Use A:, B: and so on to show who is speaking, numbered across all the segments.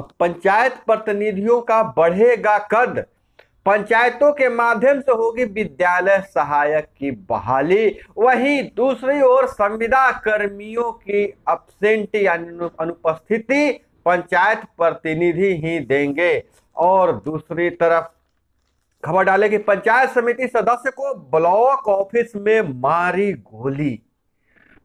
A: पंचायत प्रतिनिधियों का बढ़ेगा कद पंचायतों के माध्यम से होगी विद्यालय सहायक की बहाली वहीं दूसरी ओर संविदा कर्मियों की अपसेंट यानी अनुपस्थिति पंचायत प्रतिनिधि ही देंगे और दूसरी तरफ खबर डाले कि पंचायत समिति सदस्य को ब्लॉक ऑफिस में मारी गोली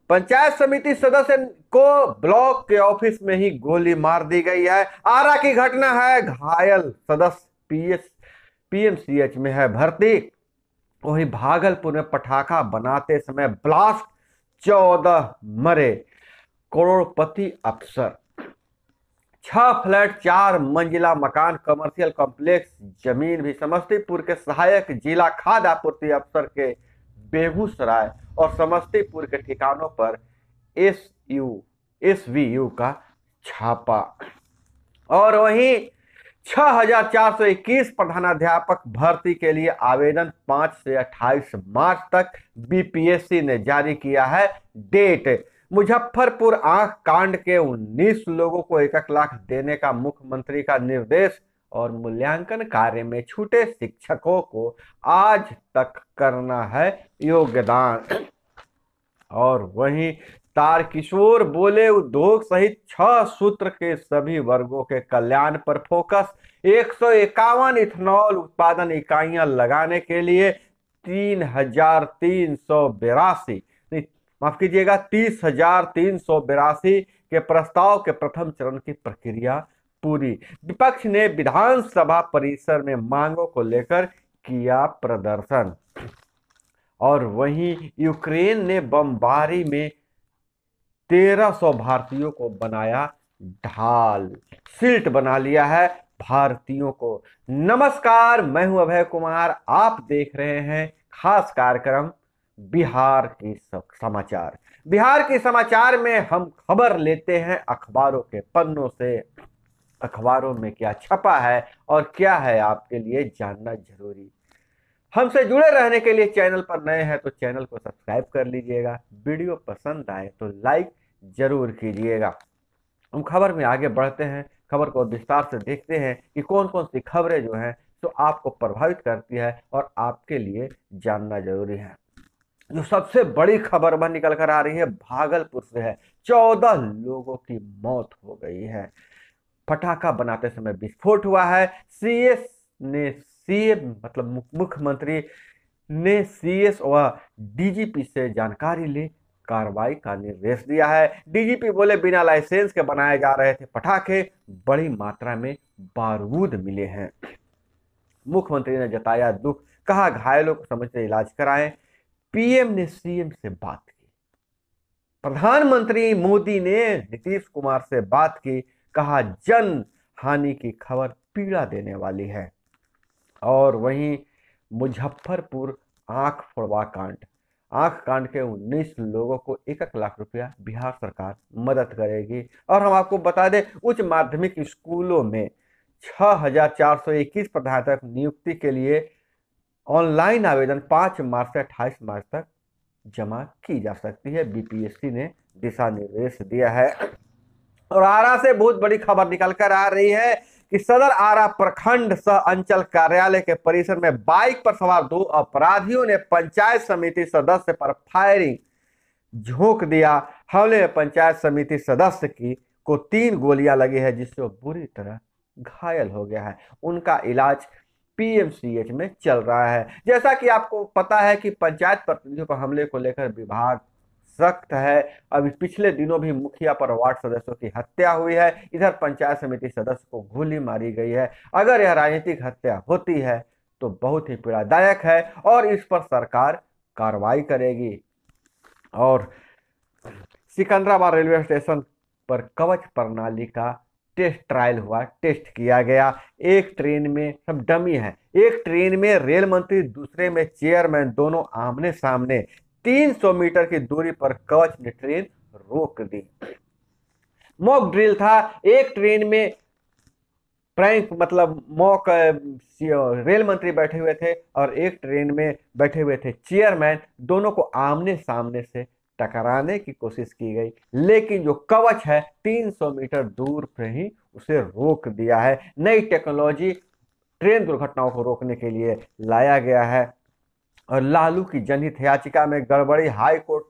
A: पंचायत समिति सदस्य को ब्लॉक के ऑफिस में ही गोली मार दी गई है आरा की घटना है घायल सदस्य पीएस पीएमसीएच में है भर्ती वही भागलपुर में पटाखा बनाते समय ब्लास्ट चौदह मरे करोड़पति अफसर छह फ्लैट चार मंजिला मकान कमर्शियल कॉम्प्लेक्स जमीन भी समस्तीपुर के सहायक जिला खाद्य आपूर्ति अफसर के बेगूसराय और समस्तीपुर के ठिकानों पर S U S V U का छापा और वहीं 6421 प्रधानाध्यापक भर्ती के लिए आवेदन 5 से 28 मार्च तक बीपीएससी ने जारी किया है डेट मुजफ्फरपुर आंख कांड के 19 लोगों को एक लाख देने का मुख्यमंत्री का निर्देश और मूल्यांकन कार्य में छूटे शिक्षकों को आज तक करना है योगदान और वहीं तार किशोर बोले उद्योग सहित छह सूत्र के सभी वर्गों के कल्याण पर फोकस एक सौ इक्यावन इथेनॉल उत्पादन इकाइयां लगाने के लिए तीन हजार तीन सौ बिरासी माफ कीजिएगा तीस हजार तीन सौ बिरासी के प्रस्ताव के प्रथम चरण की प्रक्रिया पूरी विपक्ष ने विधानसभा परिसर में मांगों को लेकर किया प्रदर्शन और वहीं यूक्रेन ने बमबारी में 1300 भारतीयों को बनाया ढाल सिल्ट बना लिया है भारतीयों को नमस्कार मैं हूं अभय कुमार आप देख रहे हैं खास कार्यक्रम बिहार की समाचार बिहार के समाचार में हम खबर लेते हैं अखबारों के पन्नों से अखबारों में क्या छपा है और क्या है आपके लिए जानना जरूरी हमसे जुड़े रहने के लिए चैनल पर नए हैं तो चैनल को सब्सक्राइब कर लीजिएगा वीडियो पसंद आए तो लाइक जरूर कीजिएगा हम खबर में आगे बढ़ते हैं खबर को विस्तार से देखते हैं कि कौन कौन सी खबरें जो हैं तो आपको प्रभावित करती है और आपके लिए जानना जरूरी है जो सबसे बड़ी खबर वह निकल कर आ रही है भागलपुर से है चौदह लोगों की मौत हो गई है पटाखा बनाते समय विस्फोट हुआ है सीएस ने सीए मतलब मुख्यमंत्री ने सीएस व डीजीपी से जानकारी ली कार्रवाई का निर्देश दिया है डीजीपी बोले बिना लाइसेंस के बनाए जा रहे थे पटाखे बड़ी मात्रा में बारूद मिले हैं मुख्यमंत्री ने जताया दुख कहा घायलों को समझ से इलाज कराएं पीएम ने सीएम से बात की प्रधानमंत्री मोदी ने नीतीश कुमार से बात की कहा जन हानि की खबर पीड़ा देने वाली है और वहीं मुजफ्फरपुर आंख फोड़वा कांड आंख कांड के 19 लोगों को एक एक लाख रुपया बिहार सरकार मदद करेगी और हम आपको बता दें उच्च माध्यमिक स्कूलों में 6,421 प्रधानक नियुक्ति के लिए ऑनलाइन आवेदन 5 मार्च से 28 मार्च तक जमा की जा सकती है बीपीएससी ने दिशा निर्देश दिया है और आरा से बहुत बड़ी खबर निकल कर आ रही है कि सदर आरा प्रखंड सह अंचल कार्यालय के परिसर में बाइक पर सवार दो अपराधियों ने पंचायत समिति सदस्य पर फायरिंग झोंक दिया हमले में पंचायत समिति सदस्य की को तीन गोलियां लगी है जिससे वो बुरी तरह घायल हो गया है उनका इलाज पीएमसीएच में चल रहा है जैसा कि आपको पता है कि पंचायत प्रतिनिधियों पर हमले को लेकर विभाग सख्त है अभी पिछले दिनों भी मुखिया पर वार्ड सदस्यों की हत्या हुई है इधर पंचायत समिति सदस्य को गोली मारी गई है अगर यह राजनीतिक हत्या होती है तो बहुत ही पीड़ादायक है और इस पर सरकार कार्रवाई करेगी और सिकंदराबाद रेलवे स्टेशन पर कवच प्रणाली का टेस्ट ट्रायल हुआ टेस्ट किया गया एक ट्रेन में सब डमी है एक ट्रेन में रेल मंत्री दूसरे में चेयरमैन दोनों आमने सामने 300 मीटर की दूरी पर कवच ने ट्रेन रोक दी मॉक ड्रिल था एक ट्रेन में प्रैंक मतलब मॉक रेल मंत्री बैठे हुए थे और एक ट्रेन में बैठे हुए थे चेयरमैन दोनों को आमने सामने से टकराने की कोशिश की गई लेकिन जो कवच है 300 मीटर दूर पर ही उसे रोक दिया है नई टेक्नोलॉजी ट्रेन दुर्घटनाओं को रोकने के लिए लाया गया है लालू की जनहित याचिका में गड़बड़ी हाई कोर्ट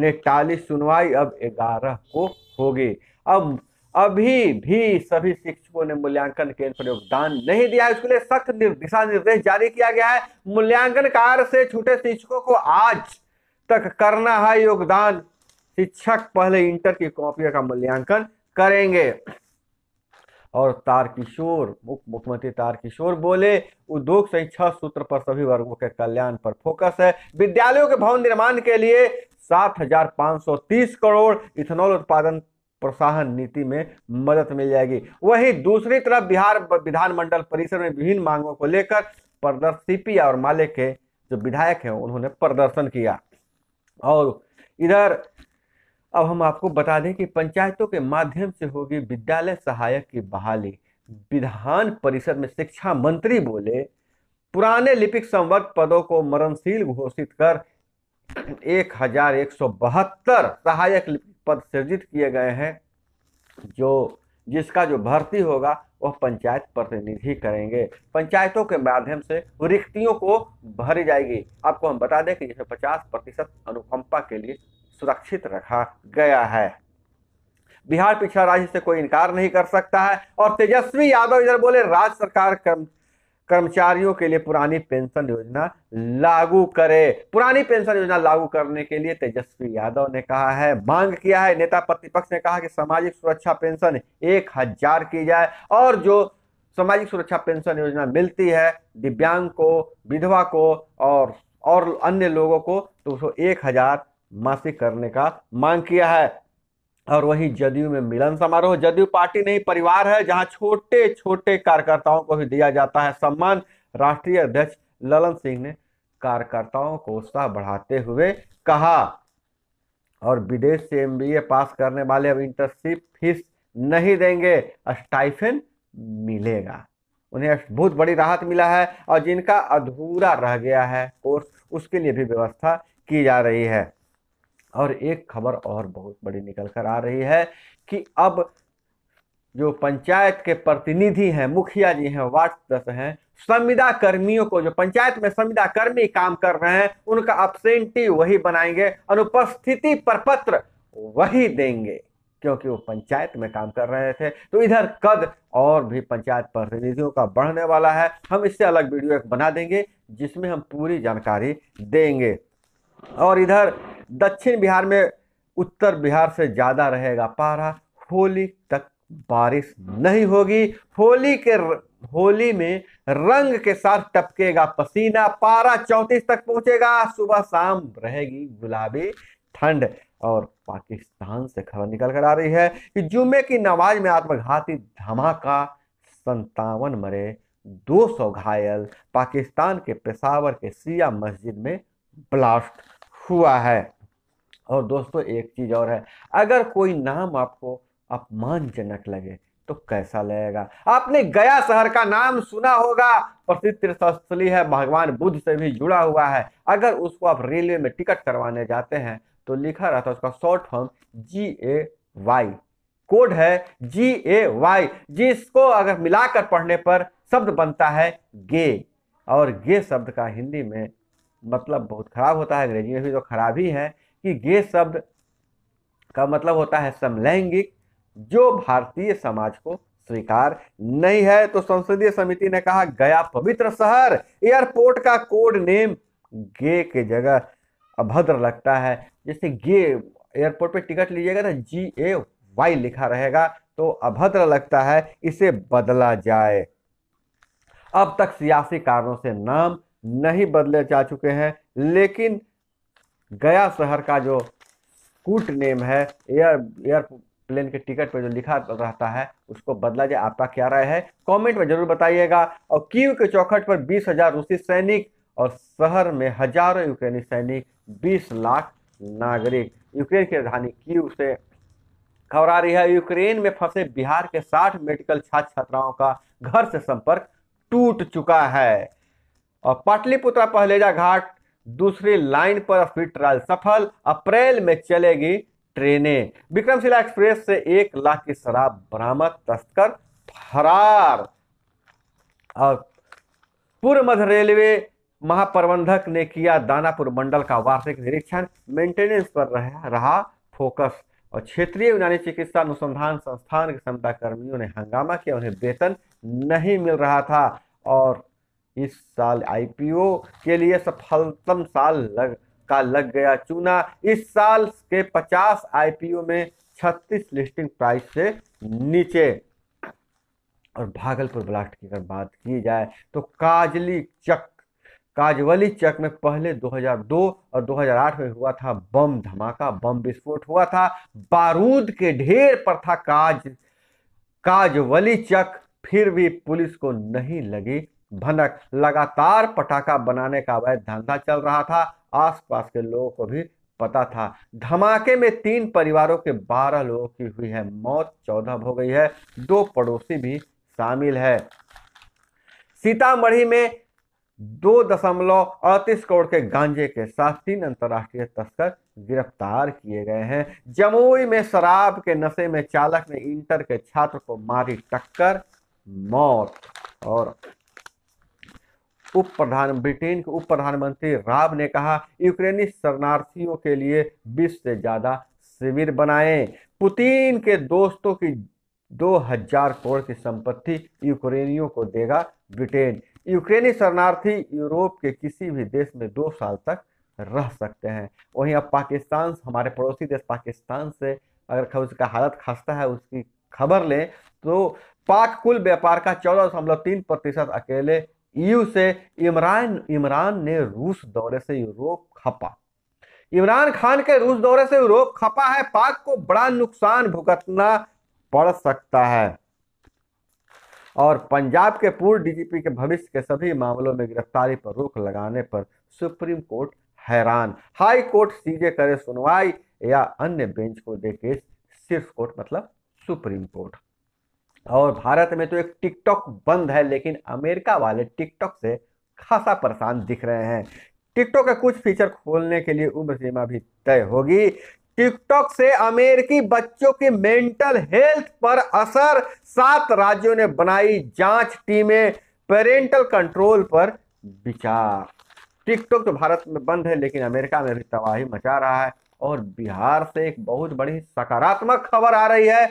A: ने टाली सुनवाई अब ग्यारह को होगी अब अभी भी सभी शिक्षकों ने मूल्यांकन केंद्र पर योगदान नहीं दिया इसके लिए सख्त दिशा निर्देश जारी किया गया है मूल्यांकन कार्य से छूटे शिक्षकों को आज तक करना है योगदान शिक्षक पहले इंटर की कॉपियों का मूल्यांकन करेंगे और तारकिशोर मुख मुख्यमंत्री तारकिशोर बोले उद्योग सहित छह सूत्र पर सभी वर्गों के कल्याण पर फोकस है विद्यालयों के भवन निर्माण के लिए 7,530 करोड़ इथेनॉल उत्पादन प्रोत्साहन नीति में मदद मिल जाएगी वहीं दूसरी तरफ बिहार विधानमंडल परिसर में विभिन्न मांगों को लेकर प्रदर्शिपी और माले के जो विधायक हैं उन्होंने प्रदर्शन किया और इधर अब हम आपको बता दें कि पंचायतों के माध्यम से होगी विद्यालय सहायक की बहाली विधान परिषद में शिक्षा मंत्री बोले पुराने लिपिक संवर्ग पदों को मरणशील घोषित कर एक हजार एक सौ बहत्तर सहायक लिपिक पद सृजित किए गए हैं जो जिसका जो भर्ती होगा वह पंचायत प्रतिनिधि करेंगे पंचायतों के माध्यम से रिक्तियों को भरी जाएगी आपको हम बता दें कि जिसमें पचास प्रतिशत अनुकंपा के लिए सुरक्षित रखा गया है बिहार पिछड़ा राज्य से कोई इनकार नहीं कर सकता है और तेजस्वी यादव इधर बोले राज्य सरकार कर्म कर्मचारियों के लिए पुरानी पेंशन योजना लागू करे पुरानी पेंशन योजना लागू करने के लिए तेजस्वी यादव ने कहा है मांग किया है नेता प्रतिपक्ष ने कहा कि सामाजिक सुरक्षा पेंशन एक हजार की जाए और जो सामाजिक सुरक्षा पेंशन योजना मिलती है दिव्यांग को विधवा को और और अन्य लोगों को तो उसको एक हजार माफी करने का मांग किया है और वही जदयू में मिलन समारोह जदयू पार्टी नहीं परिवार है जहां छोटे छोटे कार्यकर्ताओं को भी दिया जाता है सम्मान राष्ट्रीय अध्यक्ष ललन सिंह ने कार्यकर्ताओं को उत्साह बढ़ाते हुए कहा और विदेश से एम पास करने वाले अब इंटर्नशिप फीस नहीं देंगे स्टाइफिन मिलेगा उन्हें बहुत बड़ी राहत मिला है और जिनका अधूरा रह गया है कोर्स उसके लिए भी व्यवस्था की जा रही है और एक खबर और बहुत बड़ी निकल कर आ रही है कि अब जो पंचायत के प्रतिनिधि हैं मुखिया जी हैं वार्ड सदस्य हैं संविदा कर्मियों को जो पंचायत में संविदा कर्मी काम कर रहे हैं उनका अपसेंटी वही बनाएंगे अनुपस्थिति प्रपत्र वही देंगे क्योंकि वो पंचायत में काम कर रहे थे तो इधर कद और भी पंचायत प्रतिनिधियों का बढ़ने वाला है हम इससे अलग वीडियो एक बना देंगे जिसमें हम पूरी जानकारी देंगे और इधर दक्षिण बिहार में उत्तर बिहार से ज़्यादा रहेगा पारा होली तक बारिश नहीं होगी होली के होली में रंग के साथ टपकेगा पसीना पारा चौंतीस तक पहुंचेगा सुबह शाम रहेगी गुलाबी ठंड और पाकिस्तान से खबर निकल कर आ रही है कि जुमे की नमाज में आत्मघाती धमाका संतावन मरे 200 घायल पाकिस्तान के पेशावर के सिया मस्जिद में ब्लास्ट हुआ है और दोस्तों एक चीज़ और है अगर कोई नाम आपको अपमानजनक लगे तो कैसा लगेगा आपने गया शहर का नाम सुना होगा प्रसिद्ध तीर्थस्थली है भगवान बुद्ध से भी जुड़ा हुआ है अगर उसको आप रेलवे में टिकट करवाने जाते हैं तो लिखा रहता है उसका short form G A Y code है जी ए वाई जिसको अगर मिलाकर पढ़ने पर शब्द बनता है गे और गे शब्द का हिंदी में मतलब बहुत खराब होता है अंग्रेजी में भी तो खराब ही है कि गे शब्द का मतलब होता है समलैंगिक जो भारतीय समाज को स्वीकार नहीं है तो संसदीय समिति ने कहा गया पवित्र शहर एयरपोर्ट का कोड नेम गे के जगह अभद्र लगता है जैसे गे एयरपोर्ट पे टिकट लीजिएगा ना जी ए वाई लिखा रहेगा तो अभद्र लगता है इसे बदला जाए अब तक सियासी कारणों से नाम नहीं बदले जा चुके हैं लेकिन गया शहर का जो कूट नेम है एयर एयरप्लेन के टिकट पर जो लिखा रहता है उसको बदला जाए आपका क्या राय है कमेंट में जरूर बताइएगा और कीव के चौखट पर बीस हजार रूसी सैनिक और शहर में हजारों यूक्रेनी सैनिक बीस लाख नागरिक यूक्रेन की राजधानी कीव से खबर आ रही है यूक्रेन में फंसे बिहार के साठ मेडिकल छात्र छात्राओं का घर से संपर्क टूट चुका है और पाटलिपुत्रा पहलेजा घाट दूसरी लाइन पर फिर ट्रायल सफल अप्रैल में चलेगी ट्रेनें विक्रमशिला एक्सप्रेस से एक लाख की शराब बरामद तस्कर फरार और पूर्व मध्य रेलवे महाप्रबंधक ने किया दानापुर मंडल का वार्षिक निरीक्षण मेंटेनेंस पर रहा फोकस और क्षेत्रीय यूनानी चिकित्सा अनुसंधान संस्थान के क्षमता कर्मियों ने हंगामा किया उन्हें वेतन नहीं मिल रहा था और इस साल आईपीओ के लिए सफलतम साल लग का लग गया चूना इस साल के 50 आईपीओ में 36 लिस्टिंग प्राइस से नीचे और भागलपुर ब्लास्ट की अगर बात की जाए तो काजली चक काजवली चक में पहले 2002 और 2008 में हुआ था बम धमाका बम विस्फोट हुआ था बारूद के ढेर पर था काज काजवली चक फिर भी पुलिस को नहीं लगी भनक लगातार पटाखा बनाने का अवैध धंधा चल रहा था आसपास के लोगों को भी पता था धमाके में तीन परिवारों के बारह लोगों की हुई है मौत चौदह हो गई है दो पड़ोसी भी शामिल है सीतामढ़ी में दो दशमलव अड़तीस करोड़ के गांजे के साथ तीन अंतर्राष्ट्रीय तस्कर गिरफ्तार किए गए हैं जमुई में शराब के नशे में चालक ने इंटर के छात्र को मारी टक्कर मौत और उप प्रधान ब्रिटेन के उप प्रधानमंत्री राब ने कहा यूक्रेनी शरणार्थियों के लिए 20 से ज़्यादा शिविर बनाएं पुतिन के दोस्तों की 2000 करोड़ की संपत्ति यूक्रेनियों को देगा ब्रिटेन यूक्रेनी शरणार्थी यूरोप के किसी भी देश में दो साल तक रह सकते हैं वहीं अब पाकिस्तान हमारे पड़ोसी देश पाकिस्तान से अगर उसका हालत खस्ता है उसकी खबर लें तो पाक कुल व्यापार का चौदह दशमलव तीन प्रतिशत अकेले ईयू से इमरान इमरान ने रूस दौरे से यूरोप खपा इमरान खान के रूस दौरे से यूरोप खपा है पाक को बड़ा नुकसान भुगतना पड़ सकता है और पंजाब के पूर्व डीजीपी के भविष्य के सभी मामलों में गिरफ्तारी पर रोक लगाने पर सुप्रीम कोर्ट हैरान हाई कोर्ट सीधे करे सुनवाई या अन्य बेंच को दे सिर्फ कोर्ट मतलब सुप्रीम कोर्ट और भारत में तो एक टिकटॉक बंद है लेकिन अमेरिका वाले टिकटॉक से खासा परेशान दिख रहे हैं टिकटॉक का कुछ फीचर खोलने के लिए उम्र सीमा भी तय होगी टिकटॉक से अमेरिकी बच्चों की मेंटल हेल्थ पर असर सात राज्यों ने बनाई जांच टीमें पेरेंटल कंट्रोल पर विचार टिकटॉक तो भारत में बंद है लेकिन अमेरिका में भी तबाही मचा रहा है और बिहार से एक बहुत बड़ी सकारात्मक खबर आ रही है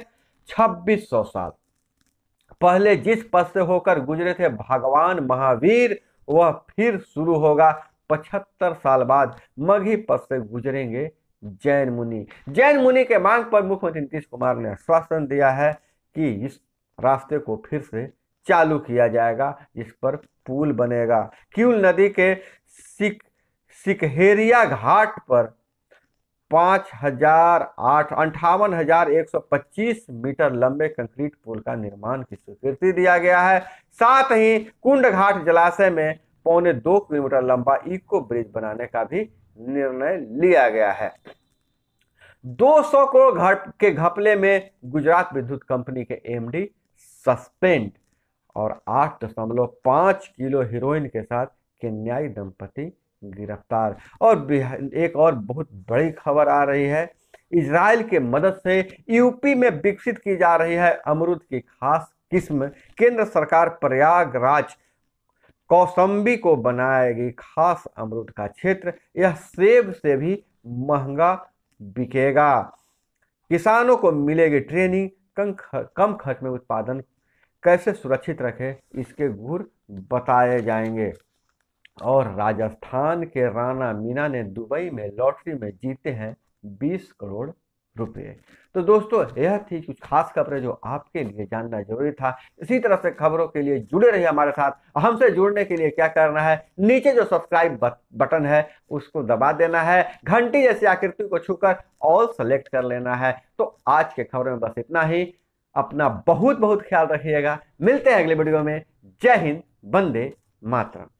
A: छब्बीस सौ साल पहले जिस पद से होकर गुजरे थे भगवान महावीर वह फिर शुरू होगा पचहत्तर साल बाद मगही पद से गुजरेंगे जैन मुनि जैन मुनि के मांग पर मुख्यमंत्री नीतीश कुमार ने आश्वासन दिया है कि इस रास्ते को फिर से चालू किया जाएगा जिस पर पुल बनेगा क्यूल नदी के सिक सिकहेरिया घाट पर पाँच हजार आठ अंठावन हजार एक सौ पच्चीस मीटर लंबे कंक्रीट पुल का निर्माण की स्वीकृति दिया गया है साथ ही कुंड घाट जलाशय में पौने दो किलोमीटर लंबा इको ब्रिज बनाने का भी निर्णय लिया गया है 200 करोड़ घट के घपले में गुजरात विद्युत कंपनी के एमडी सस्पेंड और आठ दशमलव पांच किलो हीरोइन के साथ केन्याई दंपति गिरफ्तार और एक और बहुत बड़ी खबर आ रही है इसराइल के मदद से यूपी में विकसित की जा रही है अमरूद की खास किस्म केंद्र सरकार प्रयागराज कौसम्बी को बनाएगी खास अमरुद का क्षेत्र यह सेब से भी महंगा बिकेगा किसानों को मिलेगी ट्रेनिंग कम कम खर्च में उत्पादन कैसे सुरक्षित रखें इसके गुर बताए जाएंगे और राजस्थान के राणा मीना ने दुबई में लॉटरी में जीते हैं 20 करोड़ रुपए तो दोस्तों यह थी कुछ खास खबरें जो आपके लिए जानना जरूरी था इसी तरह से खबरों के लिए जुड़े रहिए हमारे साथ हमसे जुड़ने के लिए क्या करना है नीचे जो सब्सक्राइब बटन है उसको दबा देना है घंटी जैसी आकृति को छूकर ऑल सेलेक्ट कर लेना है तो आज के खबरों में बस इतना ही अपना बहुत बहुत ख्याल रखिएगा मिलते हैं अगले वीडियो में जय हिंद वंदे मातरम